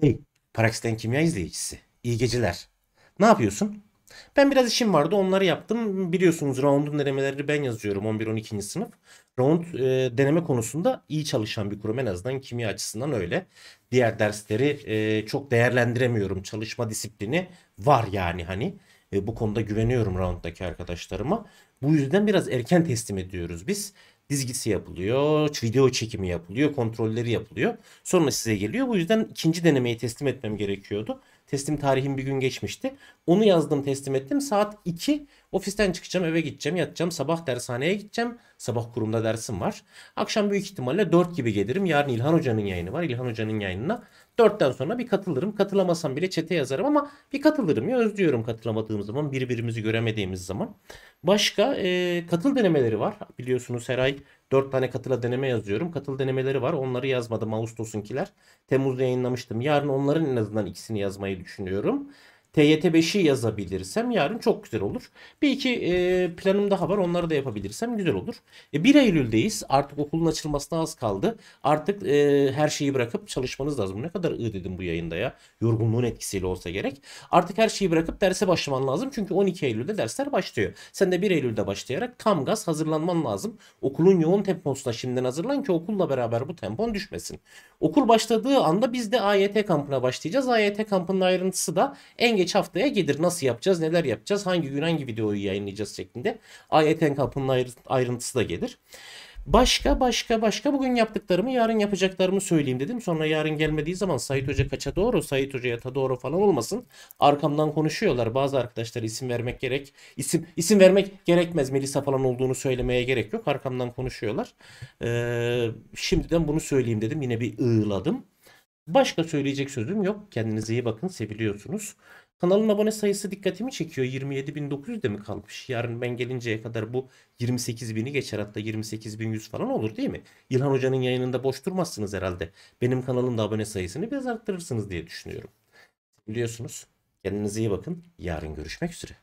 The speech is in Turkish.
Hey, Paraksiten Kimya izleyicisi. İyi geceler. Ne yapıyorsun? Ben biraz işim vardı onları yaptım. Biliyorsunuz round'un denemeleri ben yazıyorum 11-12. sınıf. Round e, deneme konusunda iyi çalışan bir kurum en azından kimya açısından öyle. Diğer dersleri e, çok değerlendiremiyorum. Çalışma disiplini var yani hani. E, bu konuda güveniyorum round'daki arkadaşlarıma. Bu yüzden biraz erken teslim ediyoruz biz dizgisi yapılıyor, video çekimi yapılıyor, kontrolleri yapılıyor. Sonra size geliyor. Bu yüzden ikinci denemeyi teslim etmem gerekiyordu. Teslim tarihim bir gün geçmişti. Onu yazdım teslim ettim. Saat 2 ofisten çıkacağım eve gideceğim yatacağım. Sabah dershaneye gideceğim. Sabah kurumda dersim var. Akşam büyük ihtimalle 4 gibi gelirim. Yarın İlhan Hoca'nın yayını var. İlhan Hoca'nın yayınına 4'ten sonra bir katılırım. Katılamasam bile çete yazarım ama bir katılırım ya özlüyorum katılamadığım zaman birbirimizi göremediğimiz zaman. Başka e, katıl denemeleri var. Biliyorsunuz her ay 4 tane katıla deneme yazıyorum. Katıl denemeleri var. Onları yazmadım Ağustos'unkiler. Temmuz'da yayınlamıştım. Yarın onların en azından ikisini yazmayı düşünüyorum. TYT 5'i yazabilirsem yarın çok güzel olur. Bir iki e, planım daha var onları da yapabilirsem güzel olur. E, 1 Eylül'deyiz artık okulun açılmasına az kaldı. Artık e, her şeyi bırakıp çalışmanız lazım. Ne kadar ı dedim bu yayında ya. Yorgunluğun etkisiyle olsa gerek. Artık her şeyi bırakıp derse başlaman lazım. Çünkü 12 Eylül'de dersler başlıyor. Sen de 1 Eylül'de başlayarak tam gaz hazırlanman lazım. Okulun yoğun temposuna şimdiden hazırlan ki okulla beraber bu tempon düşmesin. Okul başladığı anda biz de AYT kampına başlayacağız. AYT kampının ayrıntısı da en geç geç haftaya gelir. Nasıl yapacağız, neler yapacağız, hangi gün hangi videoyu yayınlayacağız şeklinde AYT kapının ayrıntısı da gelir. Başka başka başka bugün yaptıklarımı yarın yapacaklarımı söyleyeyim dedim. Sonra yarın gelmediği zaman Sait Hoca kaça doğru, Sait Hoca yata doğru falan olmasın. Arkamdan konuşuyorlar. Bazı arkadaşlar isim vermek gerek. isim isim vermek gerekmez. Melisa falan olduğunu söylemeye gerek yok. Arkamdan konuşuyorlar. Ee, şimdiden bunu söyleyeyim dedim. Yine bir ığladım. Başka söyleyecek sözüm yok. Kendinize iyi bakın. Seviliyorsunuz. Kanalın abone sayısı dikkatimi çekiyor. 27.900'de mi kalmış? Yarın ben gelinceye kadar bu 28.000'i geçer hatta 28.100 falan olur değil mi? İlhan Hoca'nın yayınında boş durmazsınız herhalde. Benim kanalımda abone sayısını biraz arttırırsınız diye düşünüyorum. Biliyorsunuz. Kendinize iyi bakın. Yarın görüşmek üzere.